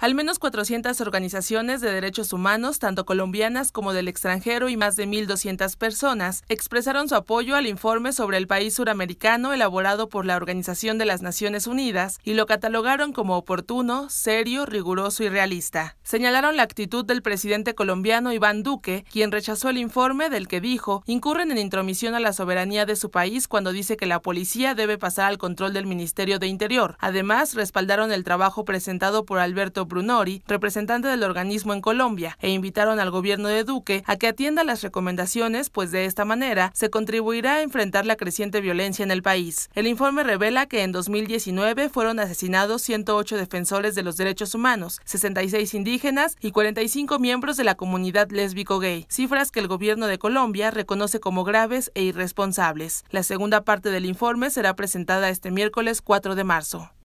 Al menos 400 organizaciones de derechos humanos, tanto colombianas como del extranjero, y más de 1.200 personas expresaron su apoyo al informe sobre el país suramericano elaborado por la Organización de las Naciones Unidas y lo catalogaron como oportuno, serio, riguroso y realista. Señalaron la actitud del presidente colombiano Iván Duque, quien rechazó el informe del que dijo incurren en intromisión a la soberanía de su país cuando dice que la policía debe pasar al control del Ministerio de Interior. Además, respaldaron el trabajo presentado por Alberto Brunori, representante del organismo en Colombia, e invitaron al gobierno de Duque a que atienda las recomendaciones, pues de esta manera se contribuirá a enfrentar la creciente violencia en el país. El informe revela que en 2019 fueron asesinados 108 defensores de los derechos humanos, 66 indígenas y 45 miembros de la comunidad lésbico-gay, cifras que el gobierno de Colombia reconoce como graves e irresponsables. La segunda parte del informe será presentada este miércoles 4 de marzo.